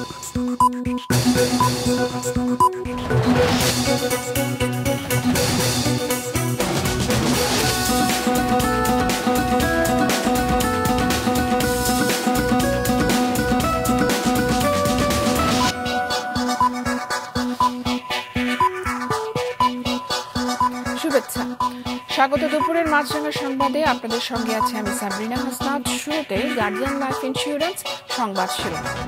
স্বাগত দুপুরের মাছরাঙা সংবাদে আপনাদের সঙ্গে আছে আমি সাবরিনা হাসনাদ শুরুতে গার্ডিয়ান লাইফ ইন্স্যুরেন্স সংবাদ শিরোনাম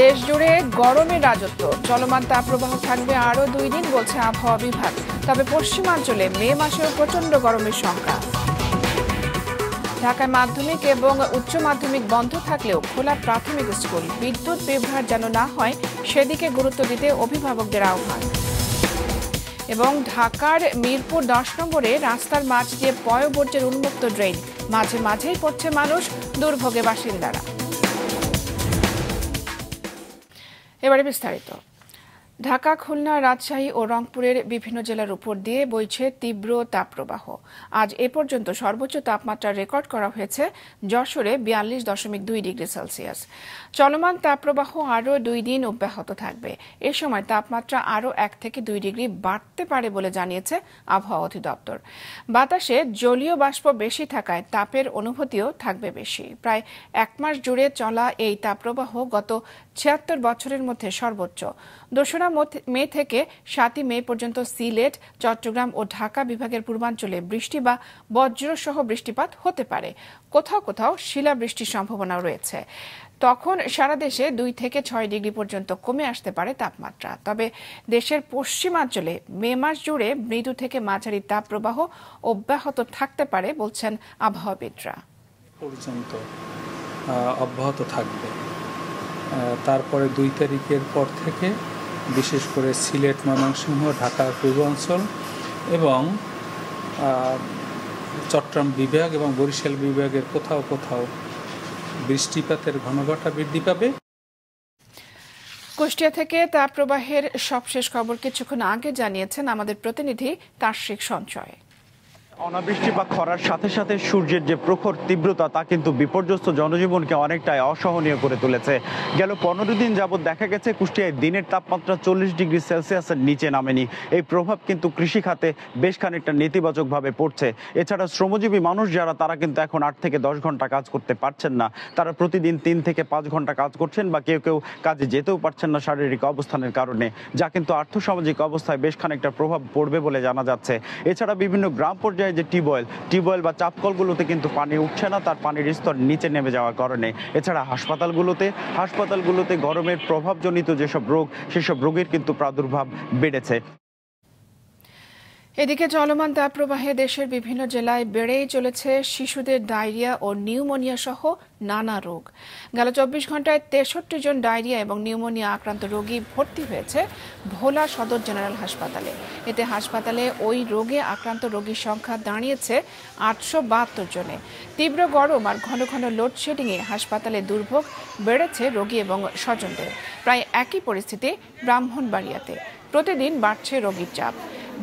দেশ জুড়ে গরমের রাজত্ব চলমান তাপপ্রবাহ থাকবে আরও দুই দিন বলছে আবহাওয়া বিভাগ তবে পশ্চিমাঞ্চলে মে মাসেও প্রচণ্ড গরমের সংখ্যা ঢাকায় মাধ্যমিক এবং উচ্চ মাধ্যমিক বন্ধ থাকলেও খোলা প্রাথমিক স্কুল বিদ্যুৎ ব্যবহার যেন না হয় সেদিকে গুরুত্ব দিতে অভিভাবকদের আহ্বান এবং ঢাকার মিরপুর দশ নম্বরে রাস্তার মাঝ দিয়ে পয়বর্জ্যের উন্মুক্ত ড্রেন মাঝে মাঝেই পড়ছে মানুষ দুর্ভোগে বাসিন্দারা এবারে বিস্তারিত ঢাকা খুলনা রাজশাহী ও রংপুরের বিভিন্ন জেলার উপর দিয়ে বইছে তীব্র তাপপ্রবাহ আজ এ পর্যন্ত সর্বোচ্চ তাপমাত্রা রেকর্ড করা হয়েছে যশোরে বিয়াল্লিশ দশমিক দুই ডিগ্রি সেলসিয়াস চলমান তাপপ্রবাহ আরও দুই দিন অব্যাহত থাকবে এ সময় তাপমাত্রা আরও এক থেকে দুই ডিগ্রি বাড়তে পারে বলে জানিয়েছে আবহাওয়া অধিদপ্তর বাতাসে জলীয় বাষ্প বেশি থাকায় তাপের অনুভূতিও থাকবে বেশি প্রায় এক মাস জুড়ে চলা এই তাপপ্রবাহ গত ছিয়াত্তর বছরের মধ্যে সর্বোচ্চ দোসরা মে থেকে সাতই মে পর্যন্ত সিলেট চট্টগ্রাম ও ঢাকা বিভাগের পূর্বাঞ্চলে বৃষ্টি বা বজ্রসহ বৃষ্টিপাত হতে পারে কোথাও কোথাও শিলাবৃষ্টির সম্ভাবনা রয়েছে তখন সারা দেশে দুই থেকে ছয় ডিগ্রি পর্যন্ত কমে আসতে পারে তাপমাত্রা তবে দেশের পশ্চিমাঞ্চলে মে মাস জুড়ে মৃদু থেকে মাঝারি তাপপ্রবাহ অব্যাহত থাকতে পারে বলছেন আবহাওয়াবিদরা পর্যন্ত অব্যাহত থাকবে তারপরে দুই তারিখের পর থেকে বিশেষ করে সিলেট ময়মনসিংহ ঢাকার পূর্বাঞ্চল এবং চট্টগ্রাম বিভাগ এবং বরিশাল বিভাগের কোথাও কোথাও বৃষ্টিপাতের ঘনঘটা বৃদ্ধি পাবে কুষ্টিয়া থেকে তাপপ্রবাহের সবশেষ খবর কিছুক্ষণ আগে জানিয়েছেন আমাদের প্রতিনিধি তার্শিক সঞ্চয় অনাবৃষ্টি বা খরার সাথে সাথে সূর্যের যে প্রখর তীব্রতা তা কিন্তু বিপর্যস্ত জনজীবনকে অনেকটাই অসহনীয় করে তুলেছে গেল পনেরো দিন যাবৎ দেখা গেছে কুষ্টিয়ায় দিনের তাপমাত্রা চল্লিশ ডিগ্রি সেলসিয়াসের নিচে নামেনি এই প্রভাব কিন্তু কৃষি খাতে বেশ খানিকটা নেতিবাচকভাবে পড়ছে এছাড়া শ্রমজীবী মানুষ যারা তারা কিন্তু এখন আট থেকে দশ ঘন্টা কাজ করতে পারছেন না তারা প্রতিদিন তিন থেকে পাঁচ ঘন্টা কাজ করছেন বা কেউ কেউ কাজে যেতেও পারছেন না শারীরিক অবস্থানের কারণে যা কিন্তু আর্থসামাজিক অবস্থায় বেশ খানিকটা প্রভাব পড়বে বলে জানা যাচ্ছে এছাড়া বিভিন্ন গ্রাম পর্যায়ে যে টিউবওয়েল টিউবওয়েল বা চাপকলগুলোতে কিন্তু পানি উঠছে না তার পানির স্তর নিচে নেমে যাওয়ার কারণে এছাড়া হাসপাতালগুলোতে হাসপাতালগুলোতে গরমের প্রভাবজনিত যেসব রোগ সেসব রোগের কিন্তু প্রাদুর্ভাব বেড়েছে এদিকে চলমান প্রবাহে দেশের বিভিন্ন জেলায় বেড়েই চলেছে শিশুদের ডায়রিয়া ও নিউমোনিয়া সহ নানা রোগ গেল চব্বিশ ঘন্টায় তেষট্টি জন ডায়রিয়া এবং নিউমোনিয়া আক্রান্ত রোগী ভর্তি হয়েছে ভোলা সদর জেনারেল হাসপাতালে এতে হাসপাতালে ওই রোগে আক্রান্ত রোগীর সংখ্যা দাঁড়িয়েছে আটশো বাহাত্তর জনে তীব্র গরম আর ঘন ঘন লোডশেডিংয়ে হাসপাতালে দুর্ভোগ বেড়েছে রোগী এবং স্বজনদের প্রায় একই পরিস্থিতি ব্রাহ্মণবাড়িয়াতে প্রতিদিন বাড়ছে রোগীর চাপ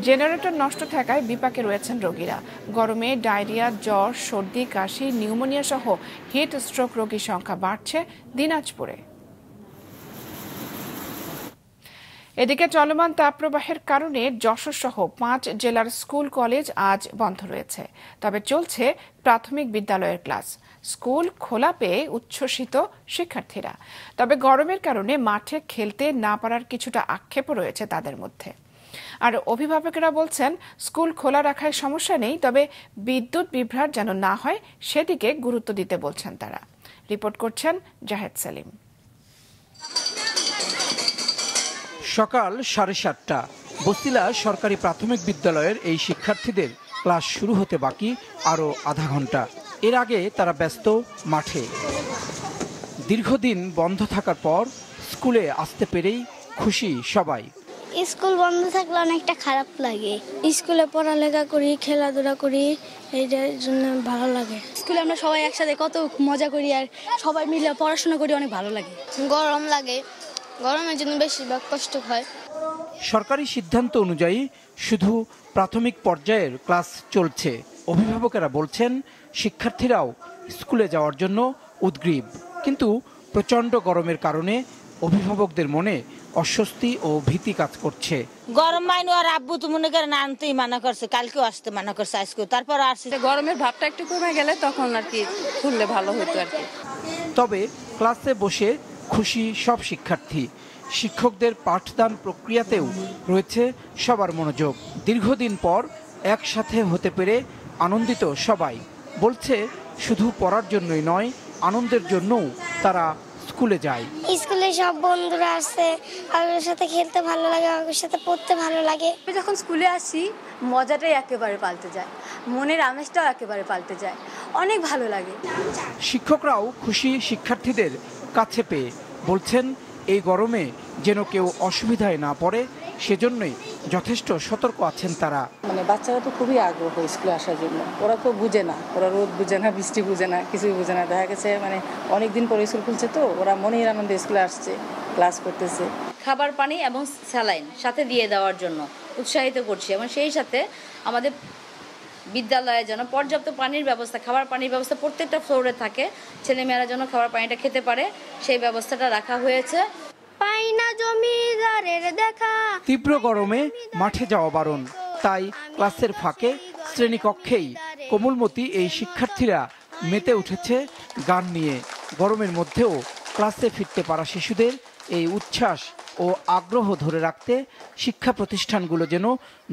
জেনারেটর নষ্ট থাকায় বিপাকে রয়েছেন রোগীরা গরমে ডায়রিয়া জ্বর সর্দি কাশি নিউমোনিয়া সহ হিট স্ট্রোক রোগীর সংখ্যা বাড়ছে দিনাজপুরে এদিকে চলমান তাপপ্রবাহের কারণে যশোর সহ পাঁচ জেলার স্কুল কলেজ আজ বন্ধ রয়েছে তবে চলছে প্রাথমিক বিদ্যালয়ের ক্লাস স্কুল খোলা পেয়ে উচ্ছ্বসিত শিক্ষার্থীরা তবে গরমের কারণে মাঠে খেলতে না পারার কিছুটা আক্ষেপও রয়েছে তাদের মধ্যে আর অভিভাবকেরা বলছেন স্কুল খোলা রাখায় সমস্যা নেই তবে বিদ্যুৎ বিভ্রাট যেন না হয় সেদিকে গুরুত্ব দিতে বলছেন তারা রিপোর্ট করছেন জাহেদ সেলিম সকাল সাড়ে সাতটা বস্তিলা সরকারি প্রাথমিক বিদ্যালয়ের এই শিক্ষার্থীদের ক্লাস শুরু হতে বাকি আরও আধা ঘন্টা এর আগে তারা ব্যস্ত মাঠে দীর্ঘদিন বন্ধ থাকার পর স্কুলে আসতে পেরেই খুশি সবাই স্কুল বন্ধ থাকলে অনেকটা খারাপ লাগে স্কুলে পড়ালেখা করি খেলাধুলা করি এইটার জন্য ভালো লাগে স্কুলে আমরা সবাই একসাথে কত মজা করি আর সবাই মিলে পড়াশোনা করি অনেক ভালো লাগে গরম লাগে গরমের জন্য বেশিরভাগ কষ্ট হয় সরকারি সিদ্ধান্ত অনুযায়ী শুধু প্রাথমিক পর্যায়ের ক্লাস চলছে অভিভাবকেরা বলছেন শিক্ষার্থীরাও স্কুলে যাওয়ার জন্য উদ্গ্রীব কিন্তু প্রচণ্ড গরমের কারণে অভিভাবকদের মনে অস্বস্তি ও ভীতি কাজ করছে গরম মাইন আর আব্বু তো মনে করেন আনতেই মানা করছে কালকেও আসতে মানা করছে আজকে তারপর আসছে গরমের ভাবটা একটু কমে গেলে তখন আর কি খুললে ভালো হতো আর কি তবে ক্লাসে বসে খুশি সব শিক্ষার্থী শিক্ষকদের পাঠদান প্রক্রিয়াতেও রয়েছে সবার মনোযোগ দীর্ঘদিন পর একসাথে হতে পেরে আনন্দিত সবাই বলছে শুধু পড়ার জন্যই নয় আনন্দের জন্যও তারা স্কুলে যায় স্কুলে সব বন্ধুরা আসে কারোর সাথে খেলতে ভালো লাগে ওর সাথে পড়তে ভালো লাগে আমি যখন স্কুলে আসি মজাটাই একেবারে পাল্টে যায় মনের আমেজটাও একেবারে পাল্টে যায় অনেক ভালো লাগে শিক্ষকরাও খুশি শিক্ষার্থীদের কাছে পেয়ে বলছেন এই গরমে যেন কেউ অসুবিধায় না পড়ে সেজন্যই যথেষ্ট সতর্ক আছেন তারা মানে বাচ্চারা তো খুবই আগ্রহ স্কুলে আসার জন্য ওরা তো বুঝে না ওরা রোদ বুঝে না বৃষ্টি বুঝে না কিছুই বুঝে না দেখা গেছে মানে অনেকদিন পরে স্কুল খুলছে তো ওরা মনের আনন্দে স্কুলে আসছে ক্লাস করতেছে খাবার পানি এবং স্যালাইন সাথে দিয়ে দেওয়ার জন্য উৎসাহিত করছি এবং সেই সাথে আমাদের বিদ্যালয়ে যেন পর্যাপ্ত পানির ব্যবস্থা খাবার পানির ব্যবস্থা প্রত্যেকটা ফ্লোরে থাকে ছেলেমেয়েরা যেন খাবার পানিটা খেতে পারে সেই ব্যবস্থাটা রাখা হয়েছে তীব্র গরমে মাঠে যাওয়া বারণ তাই ক্লাসের ফাঁকে শ্রেণীকক্ষেই কোমলমতি এই শিক্ষার্থীরা মেতে উঠেছে গান নিয়ে গরমের মধ্যেও ক্লাসে ফিরতে পারা শিশুদের এই উচ্ছ্বাস ও আগ্রহ ধরে রাখতে শিক্ষা প্রতিষ্ঠানগুলো যেন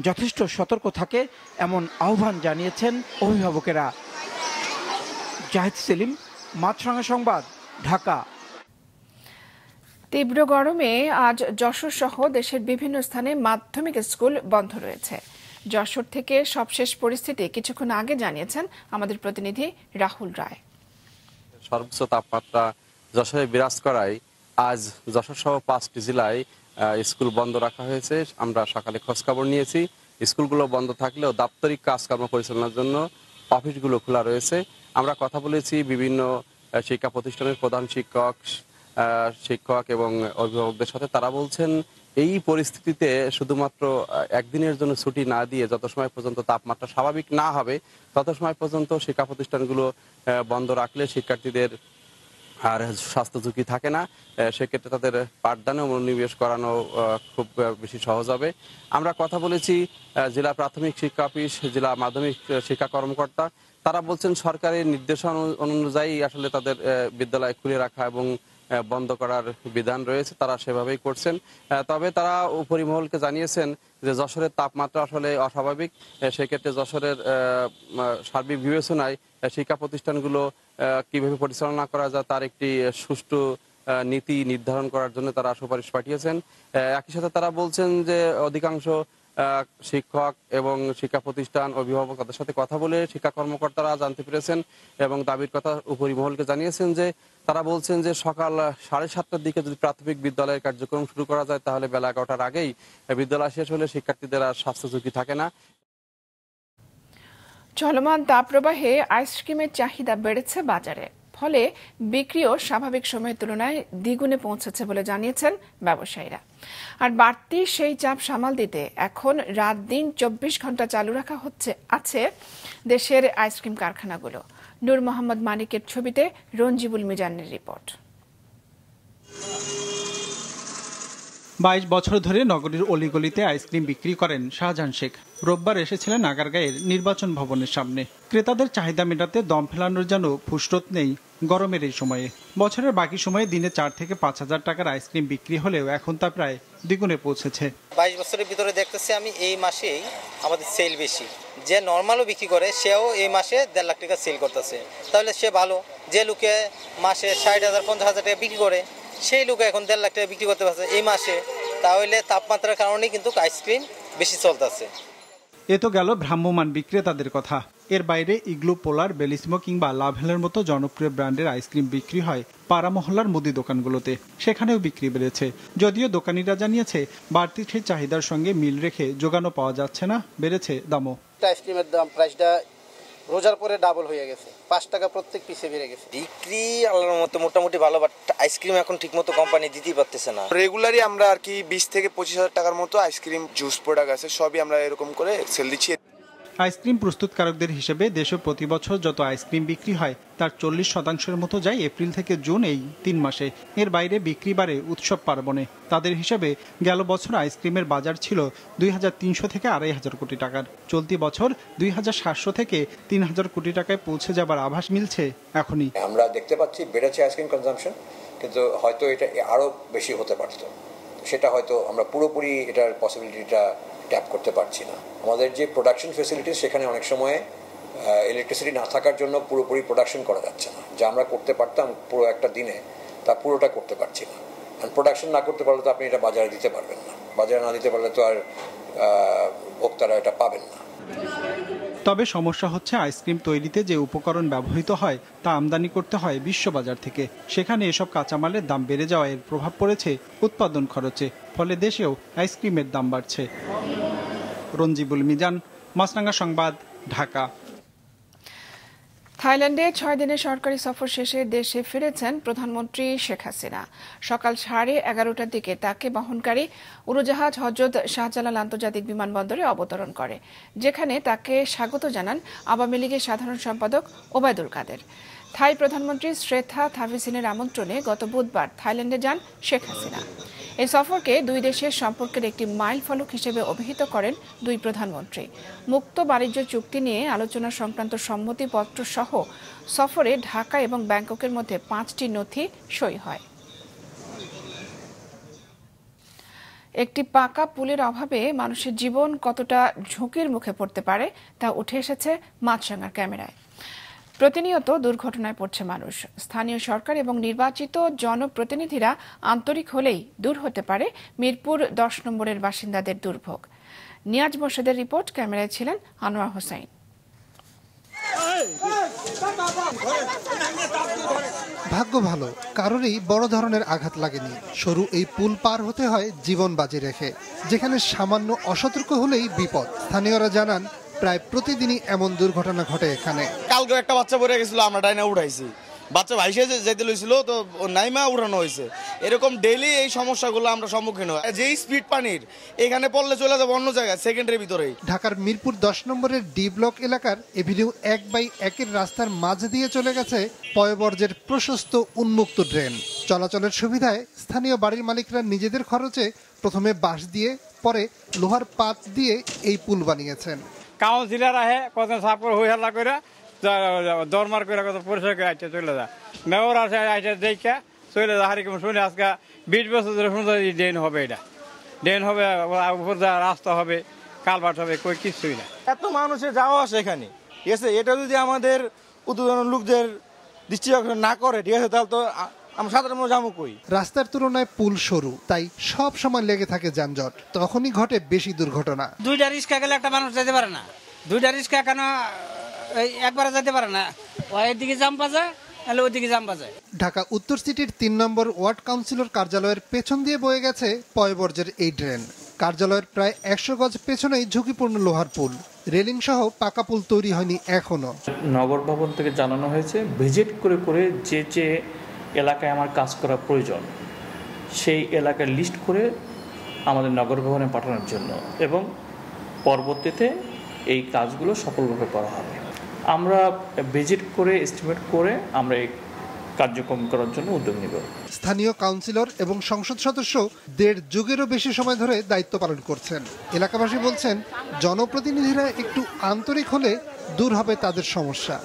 যথেষ্ট সতর্ক থাকে এমন আহ্বান জানিয়েছেন অভিভাবকেরা জাহিদ সেলিম মাছরাঙা সংবাদ ঢাকা তীব্র গরমে আজ যশোর সহ দেশের বিভিন্ন স্থানে মাধ্যমিক স্কুল বন্ধ রয়েছে যশোর থেকে সবশেষ পরিস্থিতি কিছুক্ষণ আগে জানিয়েছেন আমাদের প্রতিনিধি রাহুল রায় সর্বোচ্চ তাপমাত্রা যশোরে বিরাজ করায় আজ যশোর সহ পাঁচটি জেলায় স্কুল বন্ধ রাখা হয়েছে আমরা সকালে খোঁজখবর নিয়েছি স্কুলগুলো বন্ধ থাকলেও দাপ্তরিক কাজকর্ম পরিচালনার জন্য অফিসগুলো খোলা রয়েছে আমরা কথা বলেছি বিভিন্ন শিক্ষা প্রতিষ্ঠানের প্রধান শিক্ষক শিক্ষক এবং অভিভাবকদের সাথে তারা বলছেন এই পরিস্থিতিতে শুধুমাত্র একদিনের জন্য ছুটি না দিয়ে যত সময় পর্যন্ত তাপমাত্রা স্বাভাবিক না হবে তত সময় পর্যন্ত শিক্ষা প্রতিষ্ঠানগুলো বন্ধ রাখলে শিক্ষার্থীদের আর স্বাস্থ্য ঝুঁকি থাকে না সেক্ষেত্রে তাদের পাঠদানে মনোনিবেশ করানো খুব বেশি সহজ হবে আমরা কথা বলেছি জেলা প্রাথমিক শিক্ষা অফিস জেলা মাধ্যমিক শিক্ষা কর্মকর্তা তারা বলছেন সরকারের নির্দেশনা অনুযায়ী আসলে তাদের বিদ্যালয় খুলে রাখা এবং বন্ধ করার বিধান রয়েছে তারা সেভাবেই করছেন তবে তারা উপরিমহলকে জানিয়েছেন যে যশোরের তাপমাত্রা আসলে অস্বাভাবিক সেক্ষেত্রে যশোরের সার্বিক বিবেচনায় শিক্ষা প্রতিষ্ঠানগুলো কিভাবে পরিচালনা করা যায় তার একটি সুষ্ঠু নীতি নির্ধারণ করার জন্য তারা সুপারিশ পাঠিয়েছেন একই সাথে তারা বলছেন যে অধিকাংশ শিক্ষক এবং শিক্ষা প্রতিষ্ঠান অভিভাবক তাদের সাথে কথা বলে শিক্ষা কর্মকর্তারা জানতে পেরেছেন এবং দাবির কথা উপরিমহলকে জানিয়েছেন যে তারা বলছেন যে সকাল সাড়ে সাতটার দিকে যদি প্রাথমিক বিদ্যালয়ের কার্যক্রম শুরু করা যায় তাহলে বেলা এগারোটার আগেই বিদ্যালয় শেষ হলে শিক্ষার্থীদের আর স্বাস্থ্য ঝুঁকি থাকে না চলমান তাপপ্রবাহে আইসক্রিমের চাহিদা বেড়েছে বাজারে ফলে বিক্রিও স্বাভাবিক সময়ের তুলনায় দ্বিগুণে পৌঁছেছে বলে জানিয়েছেন ব্যবসায়ীরা আর বাড়তি সেই চাপ সামাল দিতে এখন রাত দিন চব্বিশ ঘন্টা চালু রাখা হচ্ছে আছে দেশের আইসক্রিম কারখানাগুলো নূর মোহাম্মদ মানিকের ছবিতে রঞ্জিবুল মিজানের রিপোর্ট বাইশ বছর ধরে নগরীর অলিগলিতে আইসক্রিম বিক্রি করেন শাহজাহান শেখ রোববার এসেছিলেন আগারগাঁয়ের নির্বাচন ভবনের সামনে ক্রেতাদের চাহিদা মেটাতে দম ফেলানোর যেন ফুসরত নেই গরমের এই সময়ে বছরের বাকি সময়ে দিনে চার থেকে পাঁচ হাজার টাকার আইসক্রিম বিক্রি হলেও এখন তা প্রায় দ্বিগুণে পৌঁছেছে বাইশ বছরের ভিতরে দেখতেছি আমি এই মাসেই আমাদের সেল বেশি যে নর্মালও বিক্রি করে সেও এই মাসে দেড় লাখ টাকা সেল করতেছে তাহলে সে ভালো যে লোকে মাসে ষাট হাজার পঞ্চাশ হাজার টাকা বিক্রি করে সেই লোকে এখন দেড় লাখ টাকা বিক্রি করতে পারছে এই মাসে তাহলে তাপমাত্রার কারণেই কিন্তু আইসক্রিম বেশি চলতেছে এ তো গেল ভ্রাম্যমান বিক্রেতাদের কথা এর বাইরে ইগলু পোলার বেলিসমো কিংবা লাভেলের মতো জনপ্রিয় ব্র্যান্ডের আইসক্রিম বিক্রি হয় পাড়া মহল্লার মুদি দোকানগুলোতে সেখানেও বিক্রি বেড়েছে যদিও দোকানিরা জানিয়েছে বাড়তি সেই চাহিদার সঙ্গে মিল রেখে যোগানো পাওয়া যাচ্ছে না বেড়েছে দামও আইসক্রিমের দাম প্রাইসটা রোজার পরে ডাবল হয়ে গেছে পাঁচ টাকা প্রত্যেক পিসে বেড়ে গেছে বিক্রি আল্লাহর মতো মোটামুটি ভালো বাট আইসক্রিম এখন ঠিকমতো কোম্পানি দিতেই পারতেছে না রেগুলারই আমরা আর কি বিশ থেকে পঁচিশ হাজার টাকার মতো আইসক্রিম জুস প্রোডাক্ট আছে সবই আমরা এরকম করে সেল দিচ্ছি আইসক্রিম প্রস্তুতকারকদের হিসেবে দেশে প্রতি বছর যত আইসক্রিম বিক্রি হয় তার চল্লিশ শতাংশের মতো যায় এপ্রিল থেকে জুন এই তিন মাসে এর বাইরে বিক্রি বাড়ে উৎসব পার্বণে তাদের হিসেবে গেল বছর আইসক্রিমের বাজার ছিল দুই হাজার তিনশো থেকে আড়াই হাজার কোটি টাকার চলতি বছর দুই হাজার সাতশো থেকে তিন হাজার কোটি টাকায় পৌঁছে যাবার আভাস মিলছে এখনই আমরা দেখতে পাচ্ছি বেড়েছে আইসক্রিম কনজামশন কিন্তু হয়তো এটা আরও বেশি হতে পারত সেটা হয়তো আমরা পুরোপুরি এটার পসিবিলিটিটা ট্যাপ করতে পারছি না আমাদের যে প্রোডাকশন ফেসিলিটি সেখানে অনেক সময় ইলেকট্রিসিটি না থাকার জন্য পুরোপুরি প্রোডাকশন করা যাচ্ছে না যা আমরা করতে পারতাম পুরো একটা দিনে তা পুরোটা করতে পারছি না আর প্রোডাকশন না করতে পারলে তো আপনি এটা বাজারে দিতে পারবেন না বাজারে না দিতে পারলে তো আর ভোক্তারা এটা পাবেন না তবে সমস্যা হচ্ছে আইসক্রিম তৈরিতে যে উপকরণ ব্যবহৃত হয় তা আমদানি করতে হয় বিশ্ববাজার থেকে সেখানে এসব কাঁচামালের দাম বেড়ে যাওয়ায় এর প্রভাব পড়েছে উৎপাদন খরচে ফলে দেশেও আইসক্রিমের দাম বাড়ছে রঞ্জিবুল মিজান মাসনাঙ্গা সংবাদ ঢাকা থাইল্যান্ডে ছয় দিনের সরকারি সফর শেষে দেশে ফিরেছেন প্রধানমন্ত্রী শেখ হাসিনা সকাল সাড়ে এগারোটার দিকে তাকে বহনকারী উড়োজাহাজ হজরত শাহজালাল আন্তর্জাতিক বিমানবন্দরে অবতরণ করে যেখানে তাকে স্বাগত জানান আওয়ামী লীগের সাধারণ সম্পাদক ওবায়দুল কাদের থাই প্রধানমন্ত্রী শ্রেথা থাভিসিনের আমন্ত্রণে গত বুধবার থাইল্যান্ডে যান শেখ হাসিনা এই সফরকে দুই দেশের সম্পর্কের একটি মাইল ফলক হিসেবে অভিহিত করেন দুই প্রধানমন্ত্রী মুক্ত বাণিজ্য চুক্তি নিয়ে আলোচনা সংক্রান্ত সম্মতিপত্র সহ সফরে ঢাকা এবং ব্যাংককের মধ্যে পাঁচটি নথি সই হয় একটি পাকা পুলের অভাবে মানুষের জীবন কতটা ঝুঁকির মুখে পড়তে পারে তা উঠে এসেছে মাছরাঙার ক্যামেরায় প্রতিনিয়ত দুর্ঘটনায় পড়ছে মানুষ স্থানীয় সরকার এবং নির্বাচিত জনপ্রতিনিধিরা আন্তরিক হলেই দূর হতে পারে মিরপুর দশ নম্বরের বাসিন্দাদের দুর্ভোগ নিয়াজ মোর্শেদের রিপোর্ট ক্যামেরায় ছিলেন আনোয়ার হোসাইন ভাগ্য ভালো কারোরই বড় ধরনের আঘাত লাগেনি সরু এই পুল পার হতে হয় জীবন বাজি রেখে যেখানে সামান্য অসতর্ক হলেই বিপদ স্থানীয়রা জানান প্রায় প্রতিদিনই এমন দুর্ঘটনা ঘটে এখানে কালকে একটা বাচ্চা পড়ে গেছিল আমরা ডাইনা উঠাইছি বাচ্চা ভাইসে যেতে লইছিল তো নাইমা উড়ানো হয়েছে এরকম ডেলি এই সমস্যাগুলো আমরা সম্মুখীন হয় যেই স্পিড পানির এখানে পড়লে চলে যাবো অন্য জায়গায় সেকেন্ডের ভিতরেই ঢাকার মিরপুর দশ নম্বরের ডি ব্লক এলাকার এভিনিউ এক বাই একের রাস্তার মাঝ দিয়ে চলে গেছে পয়বর্জ্যের প্রশস্ত উন্মুক্ত ড্রেন চলাচলের সুবিধায় স্থানীয় বাড়ির মালিকরা নিজেদের খরচে প্রথমে বাঁশ দিয়ে পরে লোহার পাত দিয়ে এই পুল বানিয়েছেন কাউন্সিলার আহে কত সাপোর্ট হয়ে হাল্লা করে দরমার করে কত পরিচয় করে আইসে চলে যা মেয়র আছে আইসে দেখা চলে যা হারিকম শুনে আজকে বিশ বছর ধরে শুনতে ড্রেন হবে এটা ড্রেন হবে উপর রাস্তা হবে কালভার্ট হবে কই কিছুই না এত মানুষে যাওয়া আসে এখানে এসে এটা যদি আমাদের উদ্বোধন লোকদের দৃষ্টি না করে ঠিক আছে তাহলে তো আমরা সাধারণ মানুষ কই রাস্তার তুলনায় পুল সরু তাই সব সময় লেগে থাকে যানজট তখনই ঘটে বেশি দুর্ঘটনা দুইটা রিক্সা গেলে একটা মানুষ যেতে পারে না দুইটা রিক্সা কেন একবারে যেতে পারে না এদিকে জাম বাজা ওদিকে জাম বাজায় ঢাকা উত্তর সিটির তিন নম্বর ওয়ার্ড কাউন্সিলর কার্যালয়ের পেছন দিয়ে বয়ে গেছে পয়বর্জ্যের এই ড্রেন কার্যালয়ের প্রায় একশো গজ পেছনেই ঝুঁকিপূর্ণ লোহার পুল রেলিং সহ পাকা পুল তৈরি হয়নি এখনও নগর ভবন থেকে জানানো হয়েছে ভিজিট করে করে যে যে এলাকায় আমার কাজ করা প্রয়োজন সেই এলাকার লিস্ট করে আমাদের নগর ভবনে পাঠানোর জন্য এবং পরবর্তীতে এই কাজগুলো সফলভাবে করা হবে আমরা ভিজিট করে এস্টিমেট করে আমরা এই কার্যক্রম করার জন্য উদ্যোগ নেব স্থানীয় কাউন্সিলর এবং সংসদ সদস্য দেড় যুগেরও বেশি সময় ধরে দায়িত্ব পালন করছেন এলাকাবাসী বলছেন জনপ্রতিনিধিরা একটু আন্তরিক হলে দূর হবে তাদের সমস্যা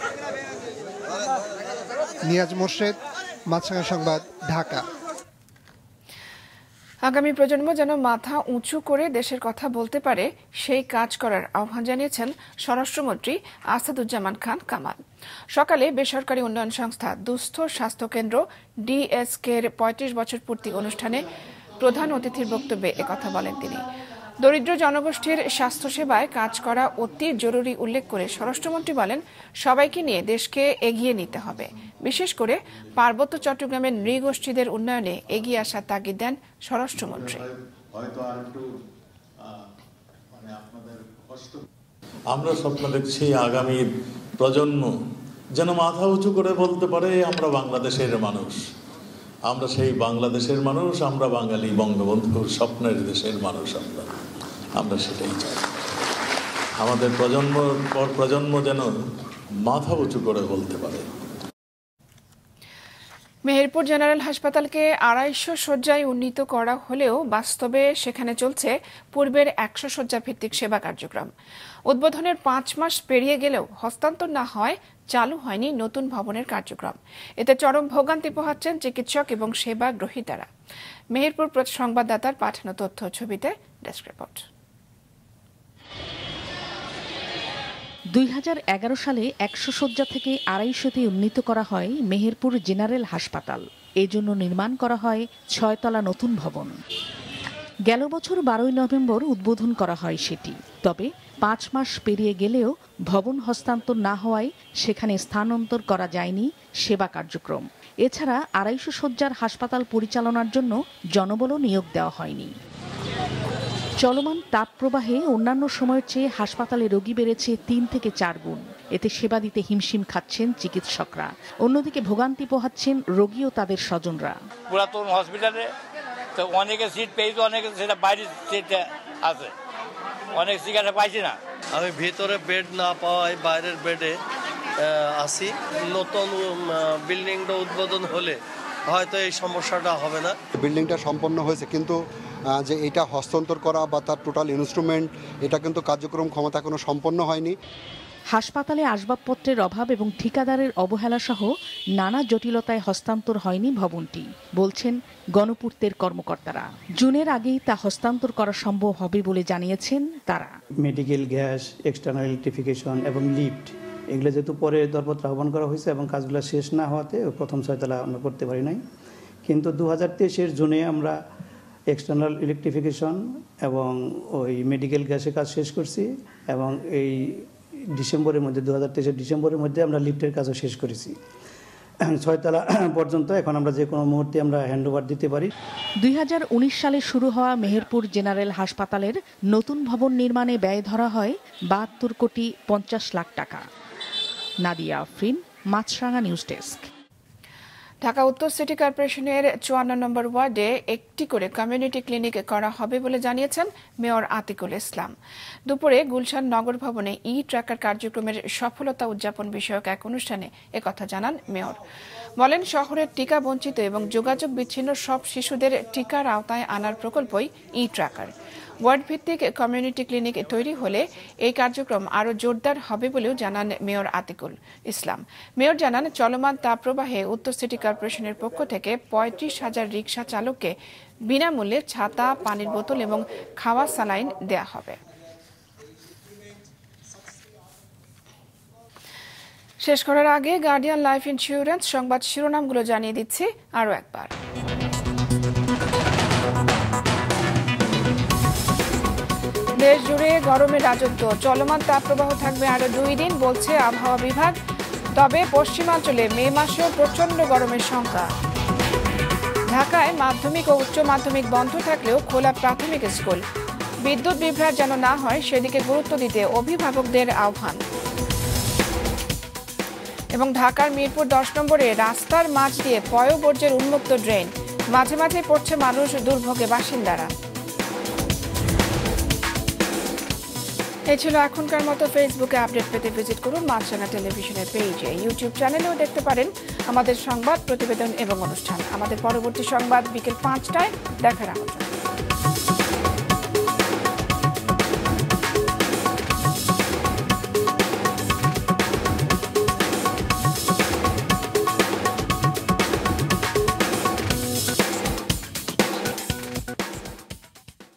নিয়াজ মোর্শেদ মাছরাঙা সংবাদ ঢাকা আগামী প্রজন্ম যেন মাথা উঁচু করে দেশের কথা বলতে পারে সেই কাজ করার আহ্বান জানিয়েছেন স্বরাষ্ট্রমন্ত্রী আসাদুজ্জামান খান কামাল সকালে বেসরকারি উন্নয়ন সংস্থা দুস্থ স্বাস্থ্য কেন্দ্র ডিএসকে এর পঁয়ত্রিশ বছর পূর্তি অনুষ্ঠানে প্রধান অতিথির বক্তব্যে একথা বলেন তিনি দরিদ্র জনগোষ্ঠীর স্বাস্থ্যসেবায় কাজ করা অতি জরুরি উল্লেখ করে স্বরাষ্ট্রমন্ত্রী বলেন সবাইকে নিয়ে দেশকে এগিয়ে নিতে হবে বিশেষ করে পার্বত্য চট্টগ্রামের নৃগোষ্ঠীদের উন্নয়নে এগিয়ে আসার তাগিদ দেন স্বরাষ্ট্রমন্ত্রী মানে আমরা স্বপ্ন দেখছি আগামী প্রজন্ম যেন মাথা উঁচু করে বলতে পারে আমরা বাংলাদেশের মানুষ আমরা সেই বাংলাদেশের মানুষ আমরা বাঙালি বঙ্গবন্ধুর স্বপ্নের দেশের মানুষ আমরা আমরা সেটাই চাই আমাদের প্রজন্ম পর প্রজন্ম যেন মাথা উঁচু করে বলতে পারে মেহেরপুর জেনারেল হাসপাতালকে আড়াইশো শয্যায় উন্নীত করা হলেও বাস্তবে সেখানে চলছে পূর্বের একশো শয্যা ভিত্তিক সেবা কার্যক্রম উদ্বোধনের পাঁচ মাস পেরিয়ে গেলেও হস্তান্তর না হয় চালু হয়নি নতুন ভবনের কার্যক্রম এতে চরম ভোগান্তি পোহাচ্ছেন চিকিৎসক এবং সেবা গ্রহীতারা মেহেরপুর সংবাদদাতার পাঠানো তথ্য ছবিতে ডেস্ক রিপোর্ট দুই সালে একশো শয্যা থেকে আড়াইশোতে উন্নীত করা হয় মেহেরপুর জেনারেল হাসপাতাল এজন্য নির্মাণ করা হয় ছয়তলা নতুন ভবন গেল বছর বারোই নভেম্বর উদ্বোধন করা হয় সেটি তবে পাঁচ মাস পেরিয়ে গেলেও ভবন হস্তান্তর না হওয়ায় সেখানে স্থানান্তর করা যায়নি সেবা কার্যক্রম এছাড়া আড়াইশো শয্যার হাসপাতাল পরিচালনার জন্য জনবলও নিয়োগ দেওয়া হয়নি চলমান তাপপ্রবাহে অন্যান্য সময়ের চেয়ে হাসপাতালে রোগী বেড়েছে তিন থেকে চার গুণ এতে সেবা দিতে হিমশিম খাচ্ছেন চিকিৎসকরা অন্যদিকে ভোগান্তি পোহাচ্ছেন রোগী ও তাদের স্বজনরা পুরাতন হসপিটালে তো অনেকে সিট পেয়েছে অনেকে সেটা বাইরে সিট আছে অনেক সিগারেট পাইছি না আমি ভিতরে বেড না পাওয়ায় বাইরের বেডে আসি নতুন বিল্ডিংটা উদ্বোধন হলে হয়তো এই সমস্যাটা হবে না বিল্ডিংটা সম্পন্ন হয়েছে কিন্তু যে এটা হস্তান্তর করা বা তার টোটাল ইনস্ট্রুমেন্ট এটা কিন্তু কার্যক্রম ক্ষমতা কোনো সম্পন্ন হয়নি হাসপাতালে আসবাবপত্রের অভাব এবং ঠিকাদারের অবহেলা সহ নানা জটিলতায় হস্তান্তর হয়নি ভবনটি বলছেন গণপূর্তের কর্মকর্তারা জুনের আগেই তা হস্তান্তর করা সম্ভব হবে বলে জানিয়েছেন তারা মেডিকেল গ্যাস এক্সটার্নাল ইলেকট্রিফিকেশন এবং লিফট এগুলো যেহেতু পরে দরপত্র আহ্বান করা হয়েছে এবং কাজগুলো শেষ না হওয়াতে প্রথম ছয়তলা আমরা করতে পারি নাই কিন্তু দু হাজার তেইশের জুনে আমরা এক্সটার্নাল ইলেকট্রিফিকেশন এবং ওই মেডিকেল গ্যাসে কাজ শেষ করছি এবং এই ডিসেম্বরের মধ্যে দু হাজার তেইশের ডিসেম্বরের মধ্যে আমরা লিফটের কাজও শেষ করেছি ছয়তলা পর্যন্ত এখন আমরা যে কোনো মুহূর্তে আমরা হ্যান্ডওভার দিতে পারি দুই সালে শুরু হওয়া মেহেরপুর জেনারেল হাসপাতালের নতুন ভবন নির্মাণে ব্যয় ধরা হয় বাহাত্তর কোটি পঞ্চাশ লাখ টাকা নাদিয়া আফরিন মাছরাঙা নিউজ ডেস্ক ঢাকা উত্তর সিটি কর্পোরেশনের চুয়ান্ন নম্বর ওয়ার্ডে একটি করে কমিউনিটি ক্লিনিক করা হবে বলে জানিয়েছেন মেয়র আতিকুল ইসলাম দুপুরে গুলশান নগর ভবনে ই ট্র্যাকার কার্যক্রমের সফলতা উদযাপন বিষয়ক এক অনুষ্ঠানে একথা জানান মেয়র বলেন শহরের টিকা বঞ্চিত এবং যোগাযোগ বিচ্ছিন্ন সব শিশুদের টিকার আওতায় আনার প্রকল্পই ই ট্র্যাকার ওয়ার্ড ভিত্তিক কমিউনিটি ক্লিনিক তৈরি হলে এই কার্যক্রম আরও জোরদার হবে বলেও জানান মেয়র আতিকুল ইসলাম মেয়র জানান চলমান তাপপ্রবাহে উত্তর সিটি কর্পোরেশনের পক্ষ থেকে পঁয়ত্রিশ হাজার রিক্সা চালককে বিনামূল্যে ছাতা পানির বোতল এবং খাওয়া সালাইন দেয়া হবে শেষ করার আগে গার্ডিয়ান লাইফ ইন্স্যুরেন্স সংবাদ শিরোনামগুলো জানিয়ে দিচ্ছে আরও একবার দেশ জুড়ে গরমে রাজত্ব চলমান তাপপ্রবাহ থাকবে আরও দুই দিন বলছে আবহাওয়া বিভাগ তবে পশ্চিমাঞ্চলে মে মাসেও প্রচণ্ড গরমের সংখ্যা ঢাকায় মাধ্যমিক ও উচ্চ মাধ্যমিক বন্ধ থাকলেও খোলা প্রাথমিক স্কুল বিদ্যুৎ বিভ্রাট যেন না হয় সেদিকে গুরুত্ব দিতে অভিভাবকদের আহ্বান এবং ঢাকার মিরপুর দশ নম্বরে রাস্তার মাঝ দিয়ে পয়োবর্জ্যের উন্মুক্ত ড্রেন মাঝে মাঝে পড়ছে মানুষ দুর্ভোগে বাসিন্দারা এছাড়া এখনকার মতো ফেসবুকে আপডেট পেতে ভিজিট করুন মাছরাঙা টেলিভিশনের পেজে ইউটিউব চ্যানেলেও দেখতে পারেন আমাদের সংবাদ প্রতিবেদন এবং অনুষ্ঠান আমাদের পরবর্তী সংবাদ বিকেল পাঁচটায় দেখার আমন্ত্রণ